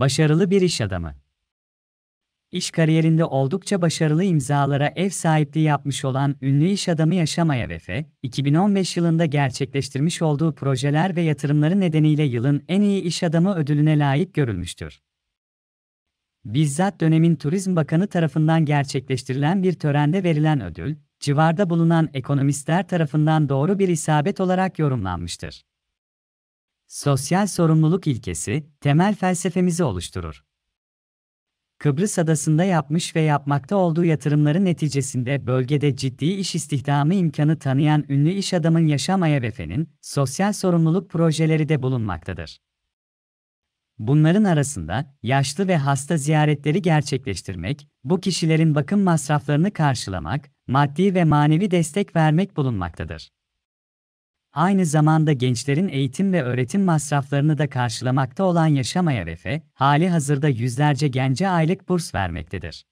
Başarılı bir iş adamı. İş kariyerinde oldukça başarılı imzalara ev sahipliği yapmış olan ünlü iş adamı yaşamaya Ayavefe, 2015 yılında gerçekleştirmiş olduğu projeler ve yatırımları nedeniyle yılın en iyi iş adamı ödülüne layık görülmüştür. Bizzat dönemin Turizm Bakanı tarafından gerçekleştirilen bir törende verilen ödül, civarda bulunan ekonomistler tarafından doğru bir isabet olarak yorumlanmıştır. Sosyal sorumluluk ilkesi, temel felsefemizi oluşturur. Kıbrıs adasında yapmış ve yapmakta olduğu yatırımların neticesinde bölgede ciddi iş istihdamı imkanı tanıyan ünlü iş adamın Yaşam Ayabefe'nin sosyal sorumluluk projeleri de bulunmaktadır. Bunların arasında yaşlı ve hasta ziyaretleri gerçekleştirmek, bu kişilerin bakım masraflarını karşılamak, maddi ve manevi destek vermek bulunmaktadır aynı zamanda gençlerin eğitim ve öğretim masraflarını da karşılamakta olan Yaşamaya Refe, hali hazırda yüzlerce gence aylık burs vermektedir.